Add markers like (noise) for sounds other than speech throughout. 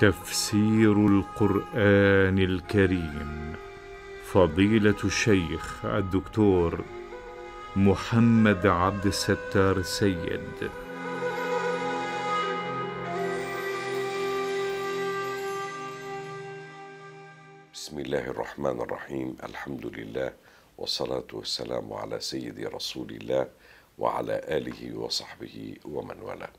تفسير القرآن الكريم فضيلة الشيخ الدكتور محمد عبد الستار سيد بسم الله الرحمن الرحيم الحمد لله والصلاة والسلام على سيد رسول الله وعلى آله وصحبه ومن والاه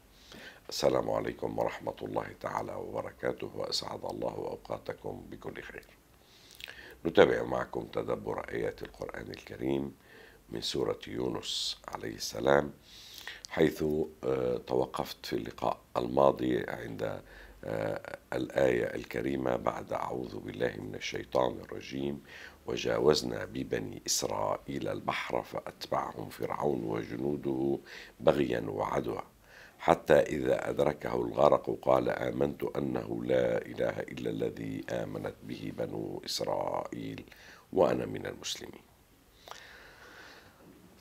السلام عليكم ورحمة الله تعالى وبركاته وأسعد الله أوقاتكم بكل خير نتابع معكم تدبر آيات القرآن الكريم من سورة يونس عليه السلام حيث آه، توقفت في اللقاء الماضي عند آه، الآية الكريمة بعد أعوذ بالله من الشيطان الرجيم وجاوزنا ببني إسرائيل البحر فأتبعهم فرعون وجنوده بغيا وعدوى حتى إذا أدركه الغرق قال آمنت أنه لا إله إلا الذي آمنت به بنو إسرائيل وأنا من المسلمين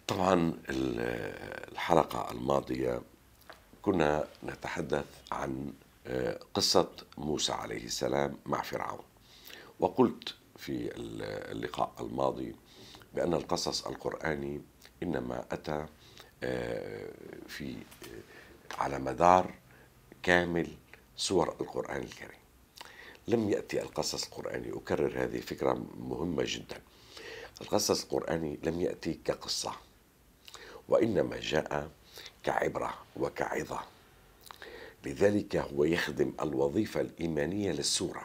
طبعا الحلقة الماضية كنا نتحدث عن آه، قصة موسى عليه السلام مع فرعون وقلت في اللقاء الماضي بأن القصص القرآني إنما أتى آه، في آه، على مدار كامل سور القرآن الكريم لم يأتي القصص القرآني أكرر هذه فكرة مهمة جدا القصص القرآني لم يأتي كقصة وإنما جاء كعبرة وكعظة لذلك هو يخدم الوظيفة الإيمانية للسورة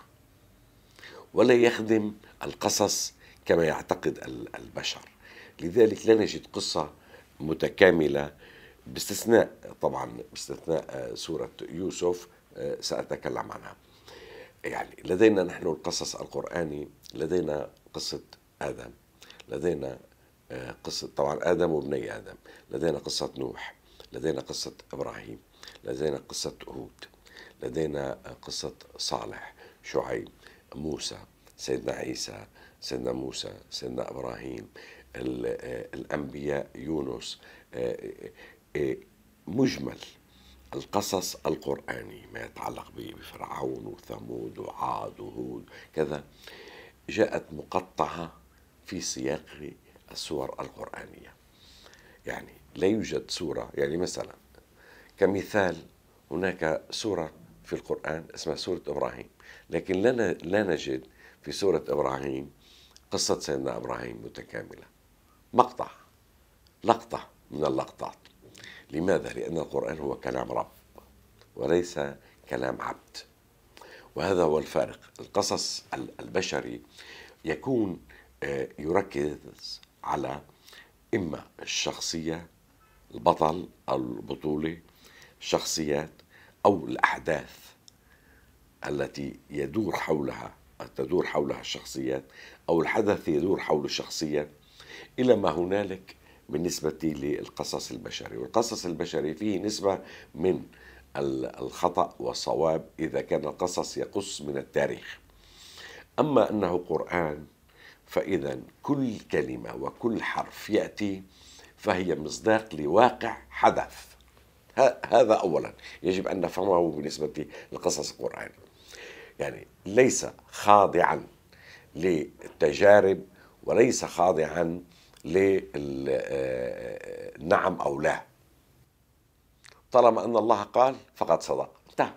ولا يخدم القصص كما يعتقد البشر لذلك لا نجد قصة متكاملة باستثناء طبعا باستثناء آه، سورة يوسف آه، سأتكلم عنها يعني لدينا نحن القصص القرآني لدينا قصة آدم لدينا آه، قصة طبعا آدم وابني آدم لدينا قصة نوح لدينا قصة إبراهيم لدينا قصة هود لدينا قصة صالح شعيب موسى سيدنا عيسى سيدنا موسى سيدنا إبراهيم الأنبياء يونس مجمل القصص القرآني ما يتعلق بفرعون وثمود وعاد وهود كذا جاءت مقطعة في سياق السور القرآنية يعني لا يوجد سورة يعني مثلا كمثال هناك سورة في القرآن اسمها سورة إبراهيم لكن لا لا نجد في سورة إبراهيم قصة سيدنا إبراهيم متكاملة مقطع لقطة من اللقطات لماذا؟ لأن القرآن هو كلام رب وليس كلام عبد وهذا هو الفارق القصص البشري يكون آه، يركز على إما الشخصية البطل أو البطولة الشخصيات أو الأحداث التي يدور حولها تدور حولها الشخصيات أو الحدث يدور حول الشخصية إلى ما هنالك بالنسبة للقصص البشري والقصص البشري فيه نسبة من الخطأ والصواب إذا كان القصص يقص من التاريخ أما أنه قرآن فإذا كل كلمة وكل حرف يأتي فهي مصداق لواقع حدث هذا أولا يجب أن نفهمه بالنسبة للقصص القرآن يعني ليس خاضعا للتجارب وليس خاضعا للنعم أو لا طالما أن الله قال فقد صدق انتهى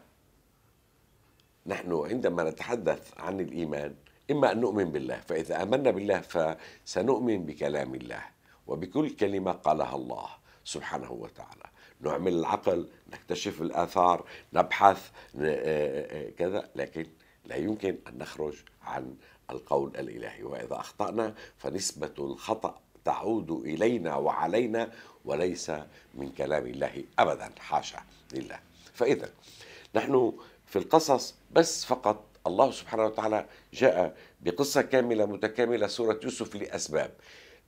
نحن عندما نتحدث عن الإيمان إما أن نؤمن بالله فإذا آمنا بالله فسنؤمن بكلام الله وبكل كلمة قالها الله سبحانه وتعالى نعمل العقل نكتشف الآثار نبحث آه، آه، آه، كذا لكن لا يمكن أن نخرج عن القول الإلهي وإذا أخطأنا فنسبة الخطأ تعود إلينا وعلينا وليس من كلام الله أبدا حاشا لله فإذا نحن في القصص بس فقط الله سبحانه وتعالى جاء بقصة كاملة متكاملة سورة يوسف لأسباب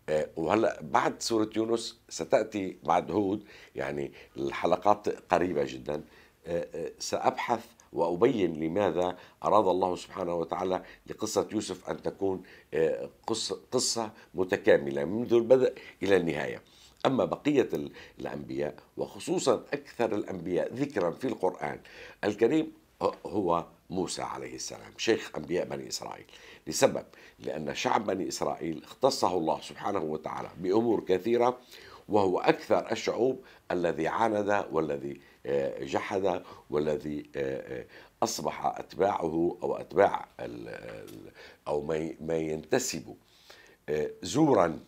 آه، وهلا بعد سورة يونس ستأتي بعد هود يعني الحلقات قريبة جدا آه، آه، سأبحث وأبين لماذا أراد الله سبحانه وتعالى لقصة يوسف أن تكون آه، قصة متكاملة منذ البدء إلى النهاية أما بقية الأنبياء وخصوصا أكثر الأنبياء ذكرا في القرآن الكريم هو موسى عليه السلام شيخ أنبياء بني إسرائيل لسبب لأن شعب بني إسرائيل اختصه الله سبحانه وتعالى بأمور كثيرة وهو أكثر الشعوب الذي عاند والذي جحد والذي آه، آه، اصبح اتباعه او اتباع او ما ينتسب آه، زورا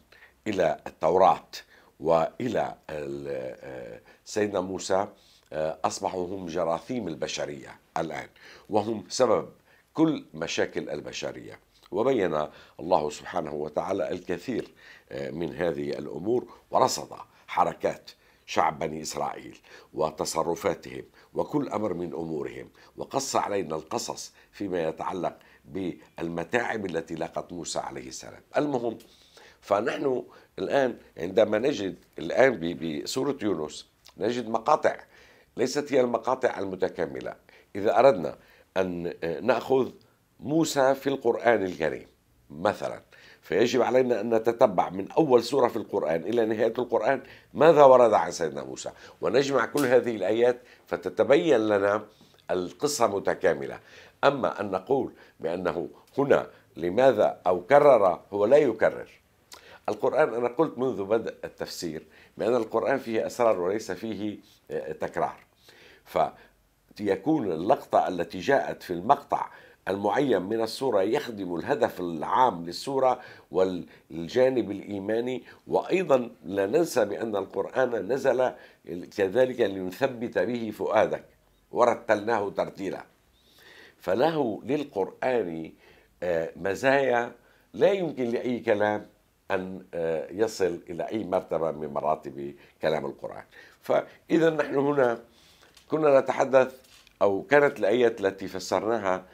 الى التوراه والى سيدنا موسى اصبحوا هم جراثيم البشريه الان وهم سبب كل مشاكل البشريه وبين الله سبحانه وتعالى الكثير من هذه الامور ورصد حركات شعب بني إسرائيل وتصرفاتهم وكل أمر من أمورهم وقص علينا القصص فيما يتعلق بالمتاعب التي لاقت موسى عليه السلام المهم فنحن الآن عندما نجد الآن بسورة يونس نجد مقاطع ليست هي المقاطع المتكاملة إذا أردنا أن نأخذ موسى في القرآن الكريم مثلاً فيجب علينا أن نتتبع من أول سورة في القرآن إلى نهاية القرآن ماذا ورد عن سيدنا موسى ونجمع كل هذه الآيات فتتبين لنا القصة متكاملة أما أن نقول بأنه هنا لماذا أو كرر هو لا يكرر القرآن أنا قلت منذ بدء التفسير بأن القرآن فيه أسرار وليس فيه آه، تكرار فيكون اللقطة التي جاءت في المقطع المعين من الصورة يخدم الهدف العام للصورة والجانب الإيماني وأيضا لا ننسى بأن القرآن نزل كذلك لنثبت به فؤادك ورتلناه ترتيلا فله للقرآن آه، مزايا لا يمكن لأي كلام أن آه، يصل إلى أي مرتبة من مراتب كلام القرآن فإذا نحن هنا كنا نتحدث أو كانت الآيات التي فسرناها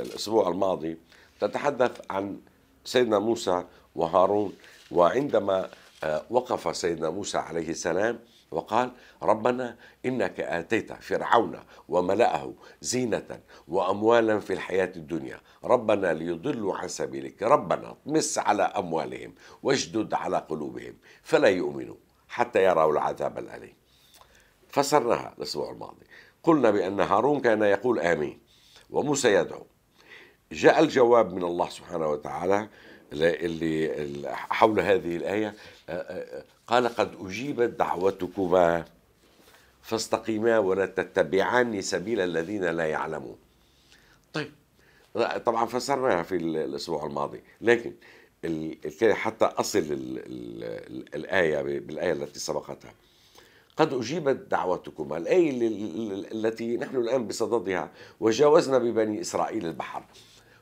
الأسبوع الماضي تتحدث عن سيدنا موسى وهارون وعندما آه، وقف سيدنا موسى عليه السلام وقال ربنا إنك آتيت فرعون وملأه زينة وأموالا في الحياة الدنيا ربنا ليضلوا عن سبيلك ربنا اطمس على أموالهم واشدد على قلوبهم فلا يؤمنوا حتى يروا العذاب الأليم فسرناها الأسبوع الماضي قلنا بأن هارون كان يقول آمين وموسى يدعو جاء الجواب من الله سبحانه وتعالى اللي حول هذه الآية آه، آه، آه، قال قد أجيبت دعوتكما فاستقيما ولا تتبعان سبيل الذين لا يعلمون طيب طبعا فسرناها في الأسبوع الماضي لكن حتى أصل الآية بالآية التي سبقتها قد أجيبت دعوتكما الآية التي نحن الآن بصددها وجاوزنا ببني إسرائيل البحر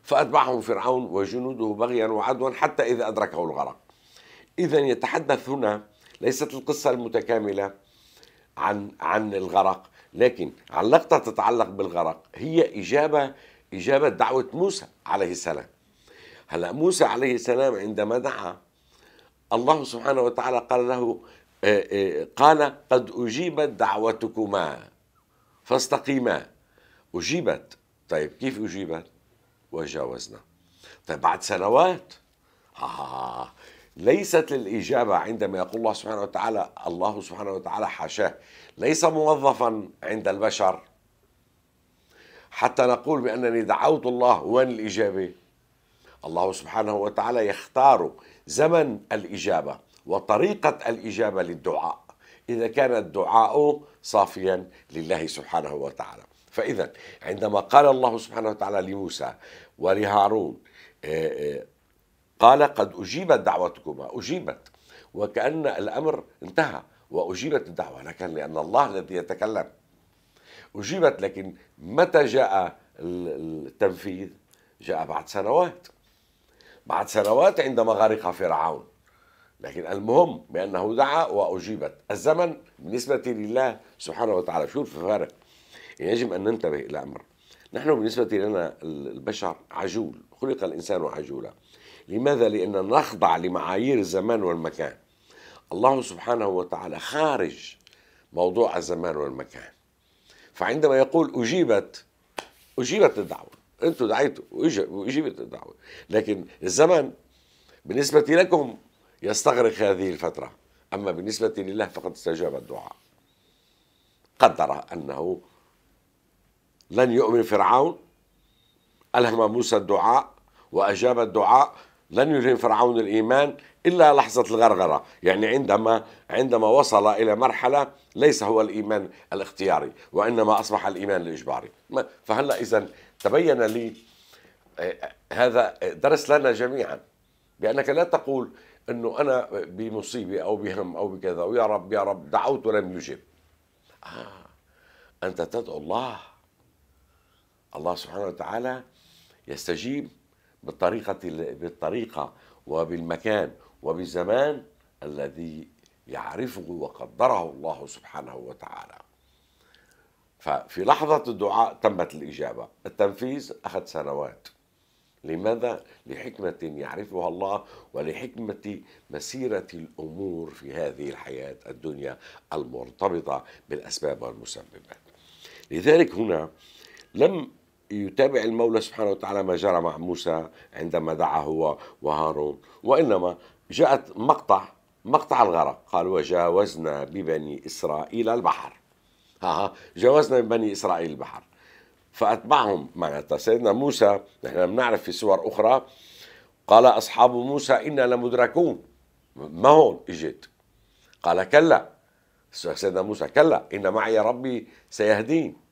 فأتبعهم فرعون وجنوده بغيا وعدوا حتى إذا أدركه الغرق إذا يتحدث هنا ليست القصة المتكاملة عن عن الغرق لكن عن لقطة تتعلق بالغرق هي إجابة إجابة دعوة موسى عليه السلام هلا موسى عليه السلام عندما دعا الله سبحانه وتعالى قال له آه، آه، قال قد أجيبت دعوتكما فاستقيما أجيبت طيب كيف أجيبت وجاوزنا طيب بعد سنوات آه ليست الإجابة عندما يقول الله سبحانه وتعالى الله سبحانه وتعالى حاشاه ليس موظفا عند البشر حتى نقول بأنني دعوت الله وين الإجابة الله سبحانه وتعالى يختار زمن الإجابة وطريقة الإجابة للدعاء إذا كان الدعاء صافيا لله سبحانه وتعالى فإذا عندما قال الله سبحانه وتعالى لموسى ولهارون آه، آه، قال قد أجيبت دعوتكما أجيبت وكأن الأمر انتهى وأجيبت الدعوة لكن لأن الله الذي يتكلم أجيبت لكن متى جاء التنفيذ جاء بعد سنوات بعد سنوات عندما غرق فرعون لكن المهم بأنه دعا وأجيبت الزمن بالنسبة لله سبحانه وتعالى شو الفارق يجب أن ننتبه إلى أمر نحن بالنسبة لنا البشر عجول خلق الإنسان عجولا لماذا؟ لأننا نخضع لمعايير الزمان والمكان الله سبحانه وتعالى خارج موضوع الزمان والمكان فعندما يقول أجيبت أجيبت الدعوة أنتم دعيتوا وأجيبت الدعوة لكن الزمن بالنسبة لكم يستغرق هذه الفترة أما بالنسبة لله فقد استجاب الدعاء قدر أنه لن يؤمن فرعون ألهم موسى الدعاء وأجاب الدعاء لن يلهم فرعون الإيمان إلا لحظة الغرغرة يعني عندما عندما وصل إلى مرحلة ليس هو الإيمان الاختياري وإنما أصبح الإيمان الإجباري فهلا إذا تبين لي آه، آه، هذا آه، درس لنا جميعا بأنك لا تقول انه انا بمصيبه او بهم او بكذا ويا رب يا رب دعوت ولم يجب آه انت تدعو الله الله سبحانه وتعالى يستجيب بالطريقه بالطريقه وبالمكان وبالزمان الذي يعرفه وقدره الله سبحانه وتعالى ففي لحظه الدعاء تمت الاجابه التنفيذ اخذ سنوات لماذا؟ لحكمة يعرفها الله ولحكمة مسيرة الأمور في هذه الحياة الدنيا المرتبطة بالأسباب والمسببات لذلك هنا لم يتابع المولى سبحانه وتعالى ما جرى مع موسى عندما دعا هو وهارون وإنما جاءت مقطع مقطع الغرق قال وجاوزنا ببني إسرائيل البحر ها جاوزنا ببني إسرائيل البحر فأتبعهم معناتها سيدنا موسى نحن بنعرف في سور أخرى قال أصحاب موسى إنا لمدركون ما هون إجت قال كلا سيدنا موسى كلا إن معي ربي سيهدين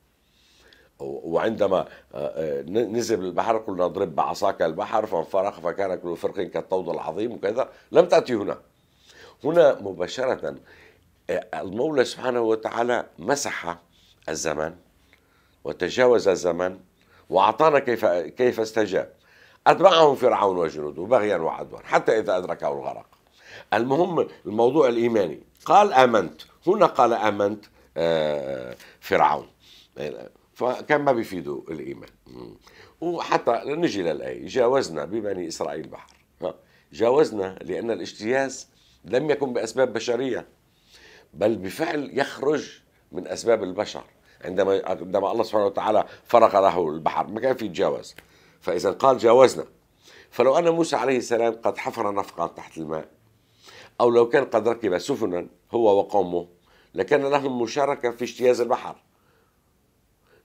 وعندما آه، آه، نزل البحر قلنا اضرب بعصاك البحر فانفرق فكان كل فرق كالطود العظيم وكذا لم تأتي هنا هنا مباشرة آه، المولى سبحانه وتعالى مسح الزمن وتجاوز الزمن وأعطانا كيف كيف استجاب أتبعهم فرعون وجنوده بغيا وعدوا حتى إذا أدركه الغرق المهم الموضوع الإيماني قال آمنت هنا قال آمنت آه، فرعون فكان ما بيفيدوا الإيمان وحتى نجي للآية جاوزنا ببني إسرائيل البحر جاوزنا لأن الاجتياز لم يكن بأسباب بشرية بل بفعل يخرج من أسباب البشر عندما عندما الله سبحانه وتعالى فرغ له البحر ما كان في يتجاوز فإذا قال جاوزنا فلو أن موسى عليه السلام قد حفر نفقا تحت الماء أو لو كان قد ركب سفنا هو وقومه لكان لهم مشاركة في اجتياز البحر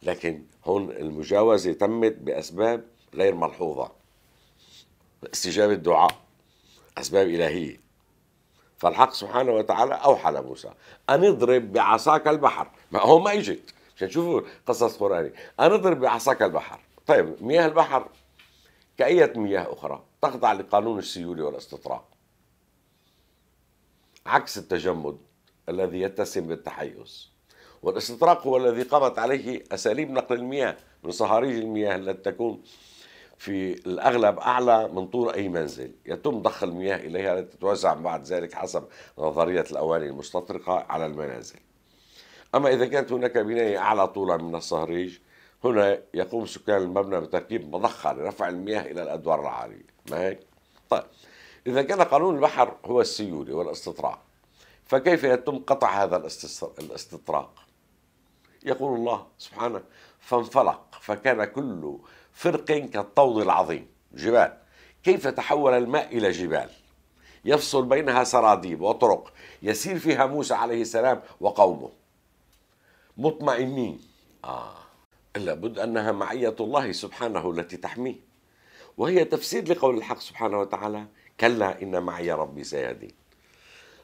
لكن هون المجاوزة تمت بأسباب غير ملحوظة استجابة دعاء أسباب إلهية فالحق سبحانه وتعالى أوحى لموسى أن اضرب بعصاك البحر ما هو ما إجت عشان تشوفوا قصص قراني انا اضرب بعصاك البحر طيب مياه البحر كأية مياه أخرى تخضع لقانون السيولة والاستطراق عكس التجمد الذي يتسم بالتحيز والاستطراق هو الذي قامت عليه أساليب نقل المياه من صهاريج المياه التي تكون في الأغلب أعلى من طول أي منزل يتم ضخ المياه إليها لتتوزع بعد ذلك حسب نظرية الأواني المستطرقة على المنازل أما إذا كانت هناك بناية أعلى طولا من الصهريج هنا يقوم سكان المبنى بتركيب مضخة لرفع المياه إلى الأدوار العالية ما هيك؟ طيب إذا كان قانون البحر هو السيولة والاستطراق فكيف يتم قطع هذا الاستطراق؟ يقول الله سبحانه فانفلق فكان كل فرق كالطود العظيم جبال كيف تحول الماء إلى جبال يفصل بينها سراديب وطرق يسير فيها موسى عليه السلام وقومه مطمئنين آه لابد أنها معية الله سبحانه التي تحميه وهي تفسير لقول الحق سبحانه وتعالى كلا إن معي ربي سيهدين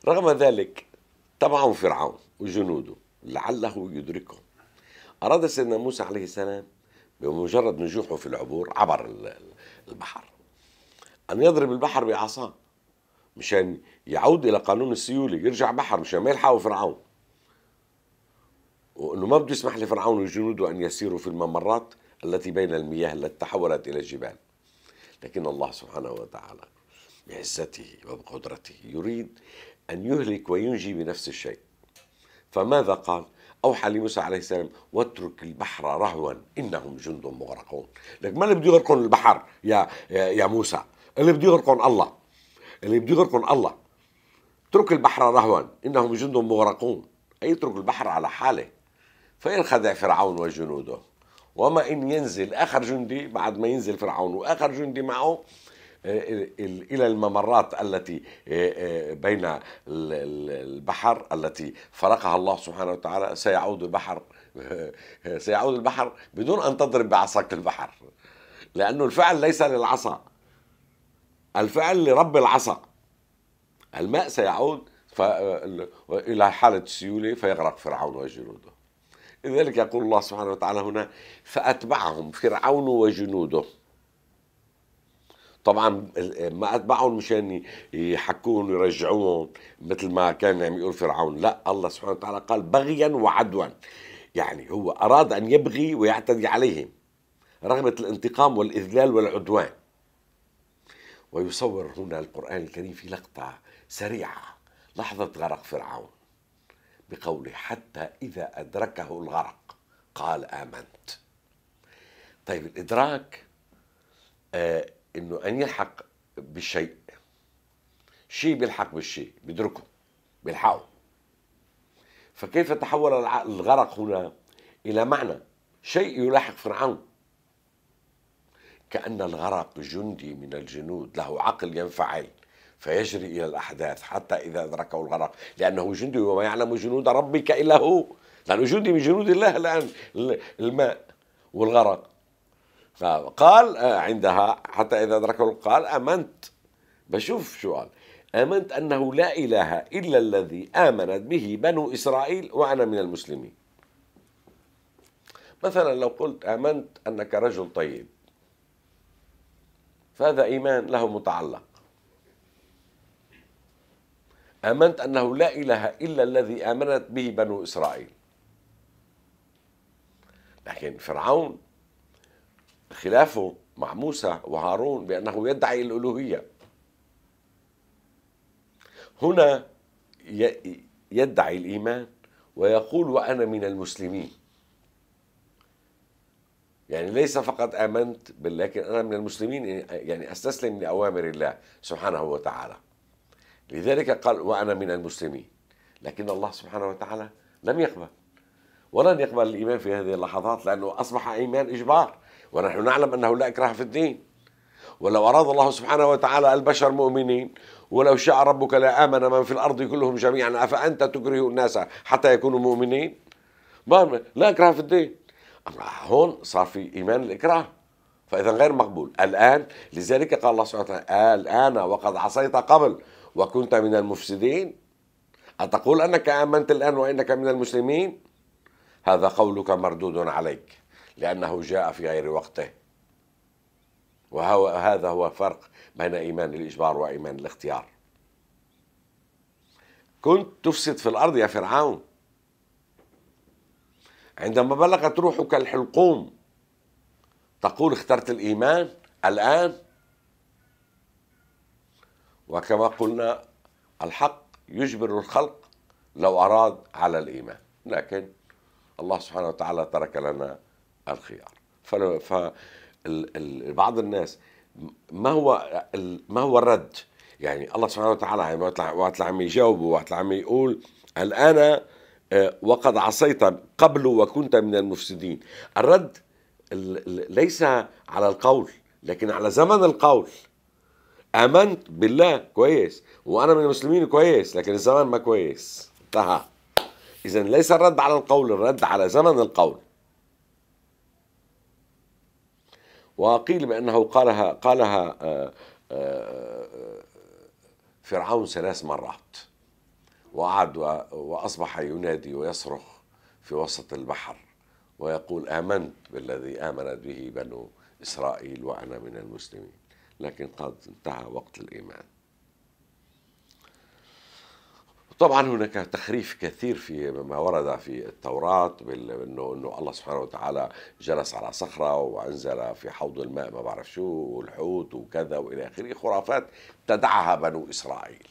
رغم ذلك تبعهم فرعون وجنوده لعله يدركهم أراد سيدنا موسى عليه السلام بمجرد نجوحه في العبور عبر البحر أن يضرب البحر بعصاه مشان يعود إلى قانون السيولة يرجع بحر مشان ما يلحقوا فرعون وأنه ما بده يسمح لفرعون وجنوده أن يسيروا في الممرات التي بين المياه التي تحولت إلى جبال لكن الله سبحانه وتعالى بعزته وبقدرته يريد أن يهلك وينجي بنفس الشيء فماذا قال أوحى لموسى عليه السلام واترك البحر رهوا إنهم جند مغرقون لك ما اللي بده يغرقهم البحر يا, يا, يا موسى اللي بده يغرقهم الله اللي بده يغرقهم الله اترك البحر رهوا إنهم جند مغرقون أي اترك البحر على حاله فينخدع فرعون وجنوده وما إن ينزل آخر جندي بعد ما ينزل فرعون وآخر جندي معه آه، إلى الممرات التي آه، آه، بين البحر التي فرقها الله سبحانه وتعالى سيعود البحر (laughs) سيعود البحر بدون أن تضرب بعصاك البحر لأنه الفعل ليس للعصا الفعل لرب العصا الماء سيعود إلى حالة السيولة فيغرق فرعون وجنوده لذلك يقول الله سبحانه وتعالى هنا فأتبعهم فرعون وجنوده طبعا ما اتبعهم مشان يحكون ويرجعوهم مثل ما كان عم يعني يقول فرعون لا الله سبحانه وتعالى قال بغيا وعدوا يعني هو اراد ان يبغي ويعتدي عليهم رغبه الانتقام والاذلال والعدوان ويصور هنا القران الكريم في لقطه سريعه لحظه غرق فرعون بقوله حتى إذا أدركه الغرق قال آمنت طيب الإدراك آه إنه أن يلحق بالشيء شيء بيلحق بالشيء بيدركه بيلحقه فكيف تحول الغرق هنا إلى معنى شيء يلاحق فرعون كأن الغرق جندي من الجنود له عقل ينفعل فيجري إلى الأحداث حتى إذا أدركه الغرق لأنه جندي وما يعلم جنود ربك إلا هو لأنه جندي من جنود الله الآن الماء والغرق فقال آه، عندها حتى إذا أدركه قال آمنت بشوف شو قال آمنت أنه لا إله إلا الذي آمنت به بنو إسرائيل وأنا من المسلمين مثلا لو قلت آمنت أنك رجل طيب فهذا إيمان له متعلق آمنت أنه لا إله إلا الذي آمنت به بنو إسرائيل لكن فرعون خلافه مع موسى وهارون بأنه يدعي الألوهية هنا يدعي الإيمان ويقول وأنا من المسلمين يعني ليس فقط آمنت لكن أنا من المسلمين يعني أستسلم لأوامر الله سبحانه وتعالى لذلك قال وأنا من المسلمين لكن الله سبحانه وتعالى لم يقبل ولن يقبل الإيمان في هذه اللحظات لأنه أصبح إيمان إجبار ونحن نعلم أنه لا إكراه في الدين ولو أراد الله سبحانه وتعالى البشر مؤمنين ولو شاء ربك لآمن من في الأرض كلهم جميعا أفأنت تكره الناس حتى يكونوا مؤمنين لا إكراه في الدين هون صار في إيمان الإكراه فإذا غير مقبول الآن لذلك قال الله سبحانه وتعالى الآن وقد عصيت قبل وكنت من المفسدين أتقول أنك آمنت الآن وإنك من المسلمين هذا قولك مردود عليك لأنه جاء في غير وقته وهذا هو فرق بين إيمان الإجبار وإيمان الاختيار كنت تفسد في الأرض يا فرعون عندما بلغت روحك الحلقوم تقول اخترت الإيمان الآن وكما قلنا الحق يجبر الخلق لو أراد على الإيمان لكن الله سبحانه وتعالى ترك لنا الخيار فبعض الناس ما هو ما هو الرد يعني الله سبحانه وتعالى وقت عم يجاوبه وقت عم يقول هل أنا آه، وقد عصيت قبل وكنت من المفسدين الرد ليس على القول لكن على زمن القول امنت بالله كويس وانا من المسلمين كويس لكن الزمن ما كويس انتهى اذا ليس الرد على القول الرد على زمن القول وقيل بانه قالها قالها آه، آه، فرعون ثلاث مرات وقعد واصبح ينادي ويصرخ في وسط البحر ويقول امنت بالذي امنت به بنو اسرائيل وانا من المسلمين لكن قد انتهى وقت الإيمان طبعا هناك تخريف كثير في ما ورد في التوراة انه انه الله سبحانه وتعالى جلس على صخره وانزل في حوض الماء ما بعرف شو والحوت وكذا والى اخره خرافات ابتدعها بنو اسرائيل.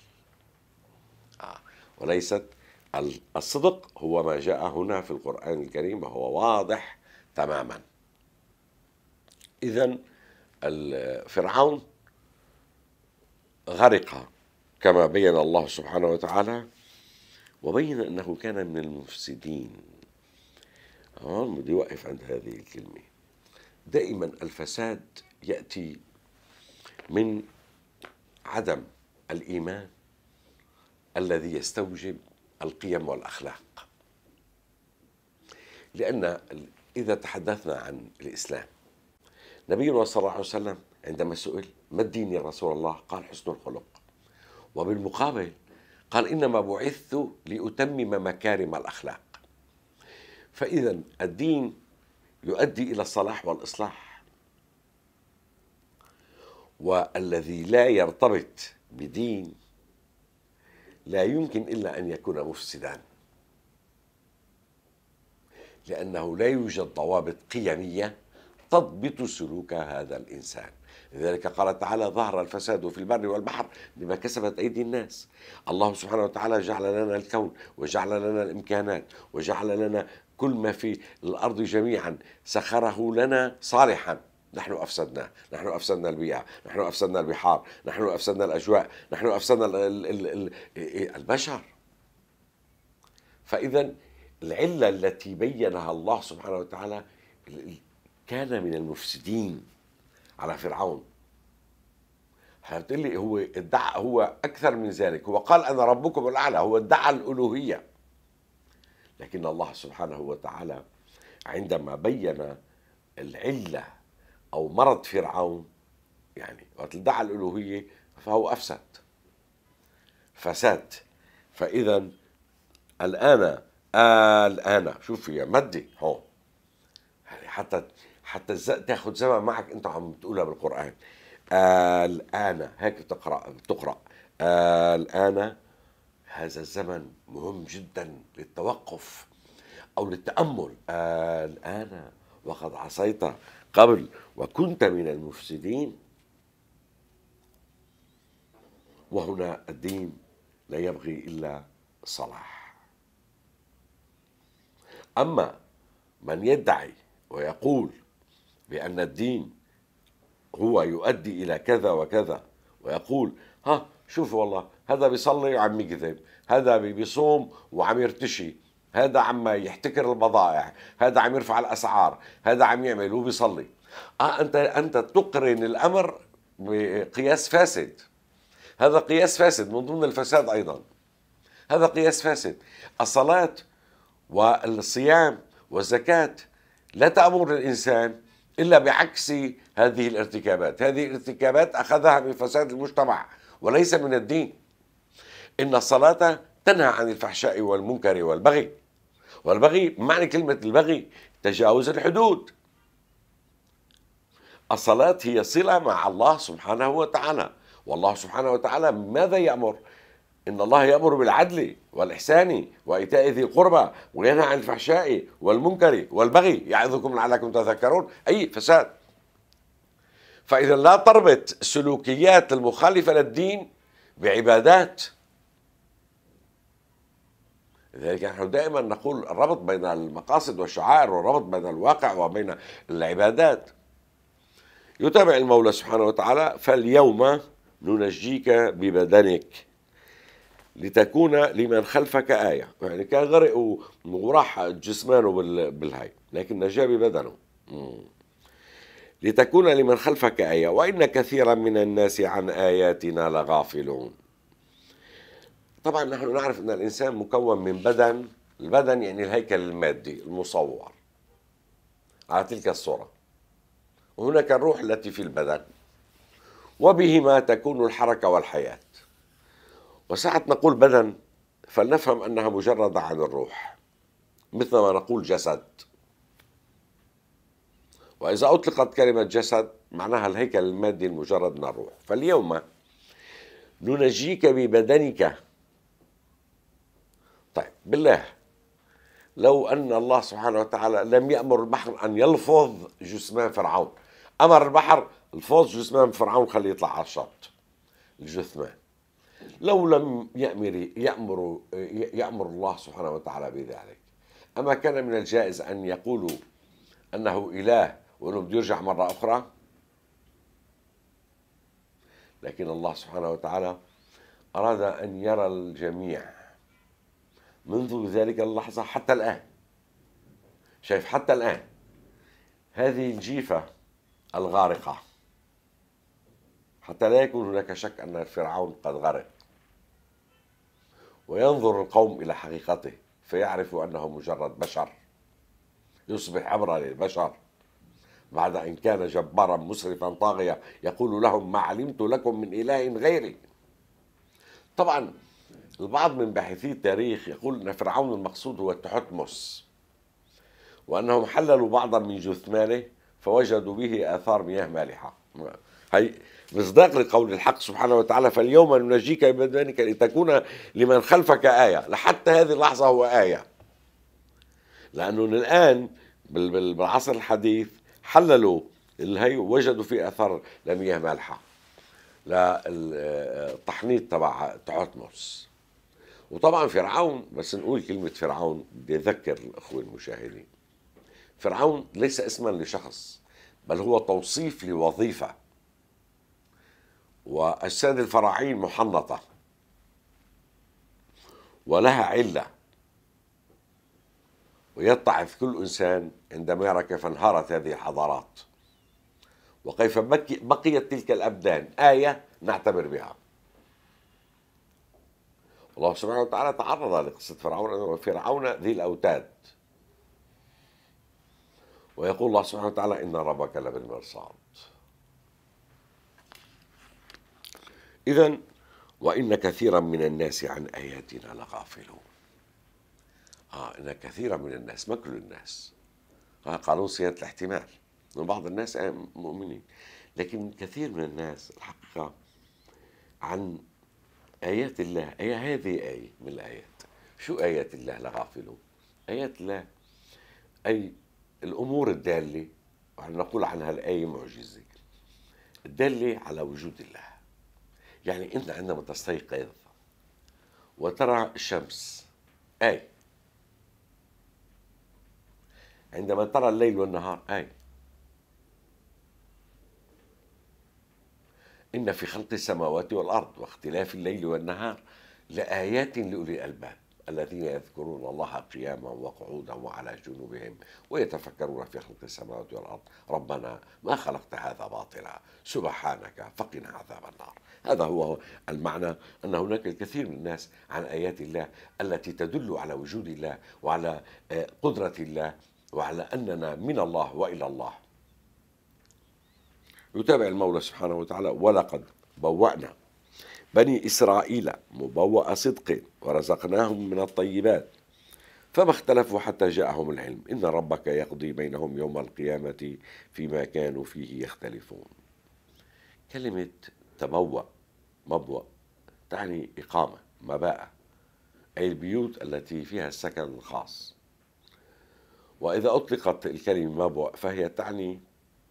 آه. وليست الصدق هو ما جاء هنا في القران الكريم وهو واضح تماما. اذا فرعون غرق كما بين الله سبحانه وتعالى وبين انه كان من المفسدين آه، بدي اوقف عند هذه الكلمه دائما الفساد ياتي من عدم الايمان الذي يستوجب القيم والاخلاق لان اذا تحدثنا عن الاسلام نبينا صلى الله عليه وسلم عندما سئل ما الدين يا رسول الله قال حسن الخلق وبالمقابل قال إنما بعثت لأتمم مكارم الأخلاق فإذا الدين يؤدي إلى الصلاح والإصلاح والذي لا يرتبط بدين لا يمكن إلا أن يكون مفسدا لأنه لا يوجد ضوابط قيمية تضبط سلوك هذا الإنسان لذلك قال تعالى ظهر الفساد في البر والبحر بما كسبت أيدي الناس الله سبحانه وتعالى جعل لنا الكون وجعل لنا الإمكانات وجعل لنا كل ما في الأرض جميعا سخره لنا صالحا نحن أفسدناه نحن أفسدنا البيئة نحن أفسدنا البحار نحن أفسدنا الأجواء نحن أفسدنا إيه، إيه، البشر فإذا العلة التي بينها الله سبحانه وتعالى كان من المفسدين على فرعون هتقول لي هو ادعى هو اكثر من ذلك هو قال انا ربكم الاعلى هو ادعى الالوهيه لكن الله سبحانه وتعالى عندما بين العله او مرض فرعون يعني وقت ادعى الالوهيه فهو افسد فساد فاذا الان الان شوف يا مدي هون يعني حتى حتى تاخذ زمن معك انت عم تقولها بالقران آه، الان هيك تقرا تقرا آه، الان هذا الزمن مهم جدا للتوقف او للتامل آه، الان وقد عصيت قبل وكنت من المفسدين وهنا الدين لا يبغي الا صلاح اما من يدعي ويقول بأن الدين هو يؤدي إلى كذا وكذا ويقول ها شوف والله هذا بيصلي وعم يكذب هذا بيصوم وعم يرتشي هذا عم يحتكر البضائع هذا عم يرفع الأسعار هذا عم يعمل وبيصلي آه أنت أنت تقرن الأمر بقياس فاسد هذا قياس فاسد من ضمن الفساد أيضا هذا قياس فاسد الصلاة والصيام والزكاة لا تأمر الإنسان إلا بعكس هذه الارتكابات هذه الارتكابات أخذها من فساد المجتمع وليس من الدين إن الصلاة تنهى عن الفحشاء والمنكر والبغي والبغي معنى كلمة البغي تجاوز الحدود الصلاة هي صلة مع الله سبحانه وتعالى والله سبحانه وتعالى ماذا يأمر؟ إن الله يأمر بالعدل والإحسان وإيتاء ذي القربى وينهى عن الفحشاء والمنكر والبغي يعظكم لعلكم تذكرون أي فساد فإذا لا تربط السلوكيات المخالفة للدين بعبادات لذلك نحن دائما نقول الربط بين المقاصد والشعائر والربط بين الواقع وبين العبادات يتابع المولى سبحانه وتعالى فاليوم ننجيك ببدنك لتكون لمن خلفك آية يعني كان غرق وراح جسمانه بالهاي لكن نجا ببدنه لتكون لمن خلفك آية وإن كثيرا من الناس عن آياتنا لغافلون طبعا نحن نعرف أن الإنسان مكون من بدن البدن يعني الهيكل المادي المصور على تلك الصورة وهناك الروح التي في البدن وبهما تكون الحركة والحياة وساعة نقول بدن فلنفهم أنها مجردة عن الروح مثل ما نقول جسد وإذا أطلقت كلمة جسد معناها الهيكل المادي المجرد من الروح فاليوم ننجيك ببدنك طيب بالله لو أن الله سبحانه وتعالى لم يأمر البحر أن يلفظ جثمان فرعون أمر البحر الفوز جثمان فرعون خليه يطلع على الشط الجثمان لو لم يأمر يأمر يأمر الله سبحانه وتعالى بذلك أما كان من الجائز أن يقولوا أنه إله وأنه بده يرجع مرة أخرى لكن الله سبحانه وتعالى أراد أن يرى الجميع منذ ذلك اللحظة حتى الآن شايف حتى الآن هذه الجيفة الغارقة حتى لا يكون هناك شك أن فرعون قد غرق وينظر القوم إلى حقيقته فيعرف أنه مجرد بشر يصبح عبرة للبشر بعد أن كان جبارا مسرفا طاغيا يقول لهم ما علمت لكم من إله غيري طبعا البعض من باحثي التاريخ يقول أن فرعون المقصود هو التحتمس وأنهم حللوا بعضا من جثمانه فوجدوا به آثار مياه مالحة هي مصداق لقول الحق سبحانه وتعالى فاليوم ننجيك بدنك لتكون لمن خلفك آية لحتى هذه اللحظة هو آية لأنه الآن بالعصر الحديث حللوا الهي وجدوا في أثر لمياه مالحة للتحنيط تبع تحتمس وطبعا فرعون بس نقول كلمة فرعون بدي أذكر الأخوة المشاهدين فرعون ليس اسما لشخص بل هو توصيف لوظيفة واجساد الفراعين محنطه ولها عله ويتعظ كل انسان عندما يرى كيف انهارت هذه الحضارات وكيف بقيت تلك الابدان ايه نعتبر بها الله سبحانه وتعالى تعرض لقصه فرعون وفرعون ذي الاوتاد ويقول الله سبحانه وتعالى ان ربك لبالمرصاد إذا وإن كثيرا من الناس عن آياتنا لغافلون آه إن كثيرا من الناس ما كل الناس آه قانون صيانة الاحتمال بعض الناس آه، مؤمنين لكن كثير من الناس الحقيقة عن آيات الله أي هذه آية من الآيات شو آيات الله لغافلون آيات الله أي الأمور الدالة نقول عنها الآية معجزة الدالة على وجود الله يعني أنت عندما تستيقظ وترى الشمس أي عندما ترى الليل والنهار أي إن في خلق السماوات والأرض واختلاف الليل والنهار لآيات لأولي الألباب الذين يذكرون الله قياما وقعودا وعلى جنوبهم ويتفكرون في خلق السماوات والارض ربنا ما خلقت هذا باطلا سبحانك فقنا عذاب النار هذا هو المعنى ان هناك الكثير من الناس عن ايات الله التي تدل على وجود الله وعلى آه، قدره الله وعلى اننا من الله والى الله يتابع المولى سبحانه وتعالى ولقد بوأنا بني إسرائيل مبوأ صدق ورزقناهم من الطيبات فما اختلفوا حتى جاءهم العلم إن ربك يقضي بينهم يوم القيامة فيما كانوا فيه يختلفون كلمة تبوأ مبوأ تعني إقامة مباءة أي البيوت التي فيها السكن الخاص وإذا أطلقت الكلمة مبوأ فهي تعني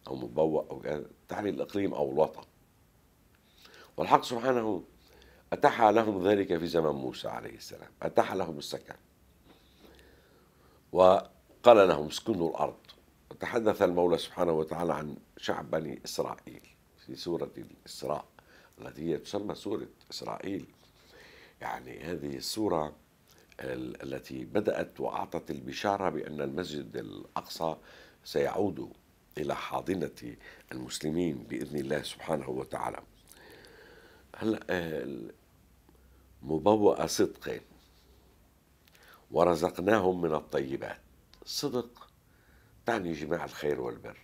أو مبوأ أو تعني الإقليم أو الوطن والحق سبحانه أتاح لهم ذلك في زمن موسى عليه السلام أتاح لهم السكن وقال لهم اسكنوا الأرض وتحدث المولى سبحانه وتعالى عن شعب بني إسرائيل في سورة الإسراء التي هي تسمى سورة إسرائيل يعني هذه السورة التي بدأت وأعطت البشارة بأن المسجد الأقصى سيعود إلى حاضنة المسلمين بإذن الله سبحانه وتعالى هلا آه، مبوأ صدقا ورزقناهم من الطيبات صدق تعني جماع الخير والبر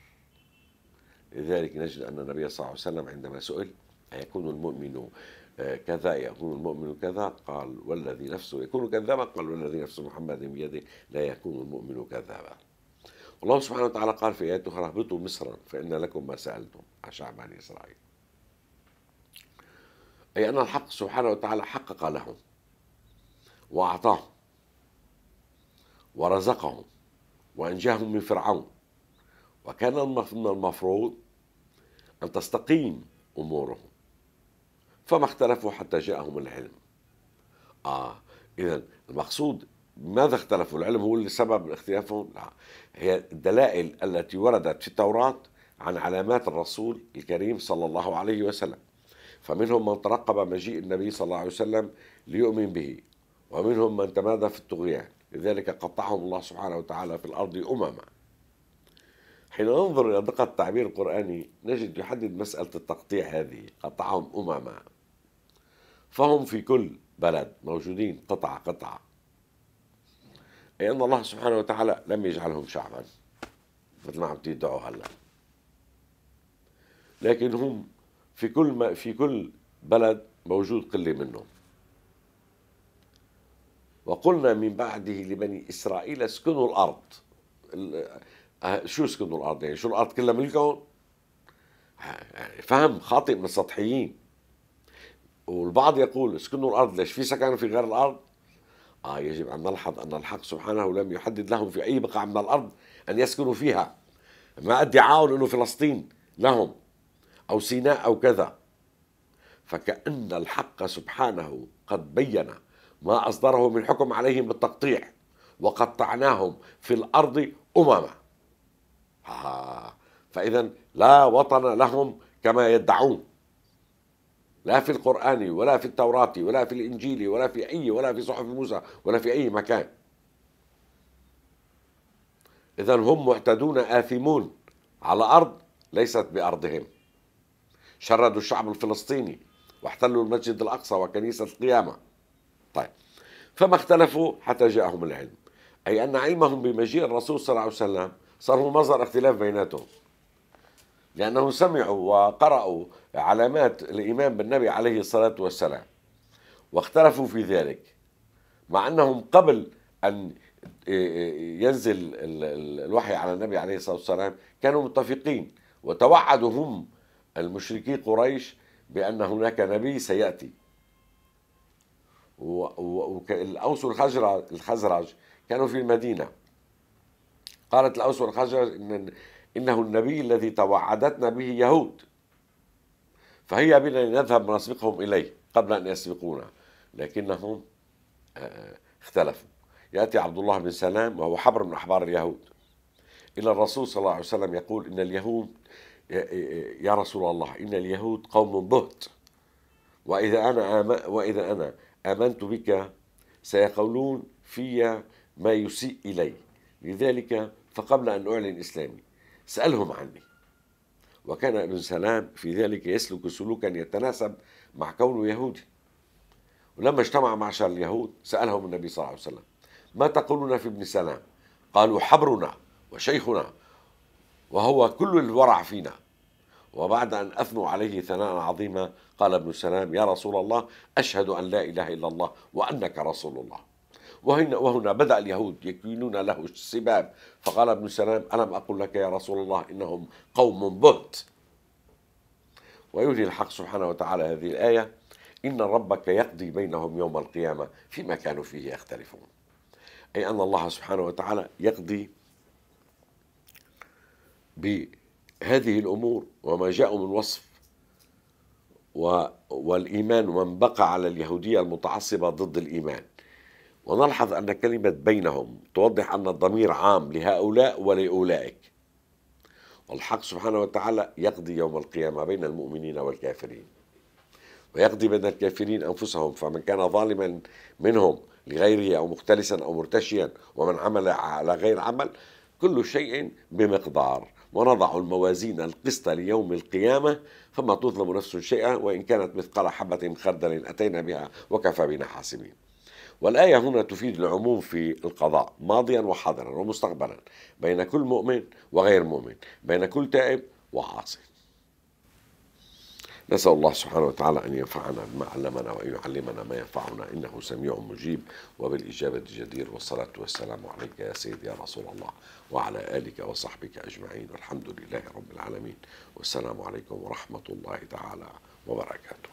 لذلك نجد أن النبي صلى الله عليه وسلم عندما سئل أيكون المؤمن آه، كذا يكون المؤمن كذا قال والذي نفسه يكون كذابا قال والذي نفس محمد بيده لا يكون المؤمن كذابا والله سبحانه وتعالى قال في آيات أخرى اهبطوا مصرا فإن لكم ما سألتم عن آه، شعب إسرائيل أي أن الحق سبحانه وتعالى حقق لهم وأعطاهم ورزقهم وأنجاهم من فرعون وكان من المفروض أن تستقيم أمورهم فما اختلفوا حتى جاءهم العلم آه إذا المقصود ماذا اختلفوا العلم هو اللي سبب اختلافهم لا هي الدلائل التي وردت في التوراة عن علامات الرسول الكريم صلى الله عليه وسلم فمنهم من ترقب مجيء النبي صلى الله عليه وسلم ليؤمن به ومنهم من تمادى في الطغيان لذلك قطعهم الله سبحانه وتعالى في الأرض أمما حين ننظر إلى دقة التعبير القرآني نجد يحدد مسألة التقطيع هذه قطعهم أمما فهم في كل بلد موجودين قطعة قطعة أي أن الله سبحانه وتعالى لم يجعلهم شعبا مثل ما عم تدعوا هلا لكن هم في كل ما في كل بلد موجود قله منهم وقلنا من بعده لبني اسرائيل اسكنوا الارض أه، شو اسكنوا الارض يعني شو الارض كلها ملكهم يعني فهم خاطئ من السطحيين والبعض يقول اسكنوا الارض ليش في سكن في غير الارض اه يجب ان نلحظ ان الحق سبحانه لم يحدد لهم في اي بقعه من الارض ان يسكنوا فيها ما ادعاء انه فلسطين لهم أو سيناء أو كذا فكأن الحق سبحانه قد بين ما أصدره من حكم عليهم بالتقطيع وقطعناهم في الأرض أمما فإذا لا وطن لهم كما يدعون لا في القرآن ولا في التوراة ولا في الإنجيل ولا في أي ولا في صحف موسى ولا في أي مكان إذا هم معتدون آثمون على أرض ليست بأرضهم شردوا الشعب الفلسطيني واحتلوا المسجد الأقصى وكنيسة القيامة طيب فما اختلفوا حتى جاءهم العلم أي أن علمهم بمجيء الرسول صلى الله عليه وسلم صار هو مصدر اختلاف بيناتهم لأنهم سمعوا وقرأوا علامات الإيمان بالنبي عليه الصلاة والسلام واختلفوا في ذلك مع أنهم قبل أن آه، آه، ينزل الوحي على النبي عليه الصلاة والسلام كانوا متفقين وتوعدوا هم المشركي قريش بأن هناك نبي سيأتي والأوس والخزرج الخزرج كانوا في المدينة قالت الأوس والخزرج إن إنه النبي الذي توعدتنا به يهود فهيا بنا لنذهب ونسبقهم إليه قبل أن يسبقونا لكنهم آه، اختلفوا يأتي عبد الله بن سلام وهو حبر من أحبار اليهود إلى الرسول صلى الله عليه وسلم يقول إن اليهود يا رسول الله إن اليهود قوم بهت وإذا أنا آم... وإذا أنا آمنت بك سيقولون في ما يسيء إلي لذلك فقبل أن أعلن إسلامي سألهم عني وكان ابن سلام في ذلك يسلك سلوكا يتناسب مع كونه يهودي ولما اجتمع معشر اليهود سألهم النبي صلى الله عليه وسلم ما تقولون في ابن سلام قالوا حبرنا وشيخنا وهو كل الورع فينا وبعد أن أثنوا عليه ثناء عظيما قال ابن سلام يا رسول الله أشهد أن لا إله إلا الله وأنك رسول الله وهنا, وهنا بدأ اليهود يكينون له السباب فقال ابن سلام ألم أقل لك يا رسول الله إنهم قوم بهت ويولي الحق سبحانه وتعالى هذه الآية إن ربك يقضي بينهم يوم القيامة فيما كانوا فيه يختلفون أي أن الله سبحانه وتعالى يقضي ب هذه الأمور وما جاء من وصف و والإيمان ومن بقى على اليهودية المتعصبة ضد الإيمان ونلحظ أن كلمة بينهم توضح أن الضمير عام لهؤلاء ولأولئك والحق سبحانه وتعالى يقضي يوم القيامة بين المؤمنين والكافرين ويقضي بين الكافرين أنفسهم فمن كان ظالما منهم لغيره أو مختلسا أو مرتشيا ومن عمل على غير عمل كل شيء بمقدار ونضع الموازين القسط ليوم القيامة فما تظلم نفس شيئا وإن كانت مثقال حبة خردل أتينا بها وكفى بنا حاسبين والآية هنا تفيد العموم في القضاء ماضيا وحاضرا ومستقبلا بين كل مؤمن وغير مؤمن بين كل تائب وعاصي نسأل الله سبحانه وتعالى أن ينفعنا بما علمنا وأن يعلمنا ما ينفعنا إنه سميع مجيب وبالإجابة جدير والصلاة والسلام عليك يا سيدي يا رسول الله وعلى آلك وصحبك أجمعين والحمد لله رب العالمين والسلام عليكم ورحمة الله تعالى وبركاته